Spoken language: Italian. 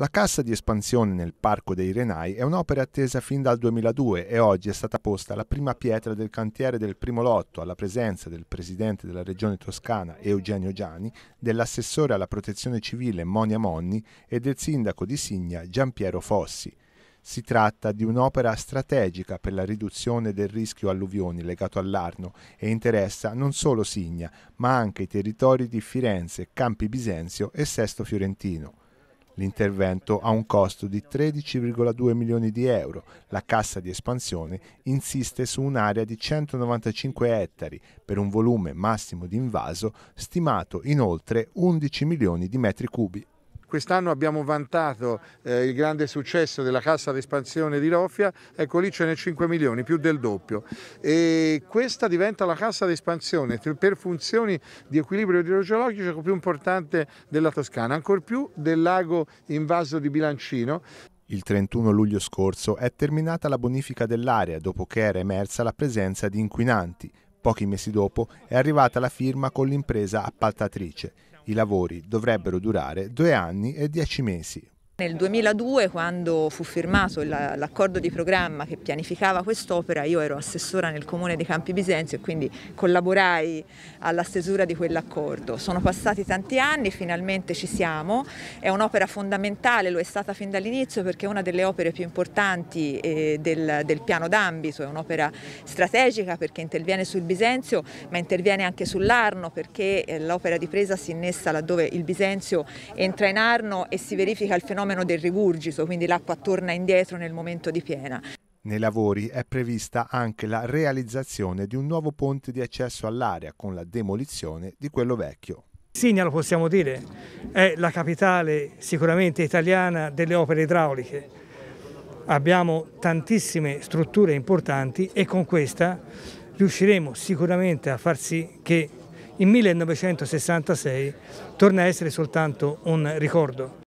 La cassa di espansione nel Parco dei Renai è un'opera attesa fin dal 2002 e oggi è stata posta la prima pietra del cantiere del primo lotto alla presenza del presidente della regione toscana Eugenio Giani, dell'assessore alla protezione civile Monia Monni e del sindaco di Signa Giampiero Fossi. Si tratta di un'opera strategica per la riduzione del rischio alluvioni legato all'Arno e interessa non solo Signa, ma anche i territori di Firenze, Campi Bisenzio e Sesto Fiorentino. L'intervento ha un costo di 13,2 milioni di euro. La cassa di espansione insiste su un'area di 195 ettari per un volume massimo di invaso stimato in oltre 11 milioni di metri cubi. Quest'anno abbiamo vantato eh, il grande successo della cassa d'espansione di Rofia, ecco lì ce ne 5 milioni, più del doppio. E questa diventa la cassa d'espansione per funzioni di equilibrio idrogeologico più importante della Toscana, ancor più del lago invaso di Bilancino. Il 31 luglio scorso è terminata la bonifica dell'area dopo che era emersa la presenza di inquinanti. Pochi mesi dopo è arrivata la firma con l'impresa appaltatrice. I lavori dovrebbero durare due anni e dieci mesi. Nel 2002, quando fu firmato l'accordo di programma che pianificava quest'opera, io ero assessora nel comune di Campi Bisenzio e quindi collaborai alla stesura di quell'accordo. Sono passati tanti anni, finalmente ci siamo. È un'opera fondamentale, lo è stata fin dall'inizio perché è una delle opere più importanti eh, del, del piano d'ambito. È un'opera strategica perché interviene sul Bisenzio, ma interviene anche sull'Arno perché eh, l'opera di presa si innessa laddove il Bisenzio entra in Arno e si verifica il fenomeno fenomeno del rigurgito, quindi l'acqua torna indietro nel momento di piena. Nei lavori è prevista anche la realizzazione di un nuovo ponte di accesso all'area con la demolizione di quello vecchio. Signa lo possiamo dire, è la capitale sicuramente italiana delle opere idrauliche. Abbiamo tantissime strutture importanti e con questa riusciremo sicuramente a far sì che il 1966 torna a essere soltanto un ricordo.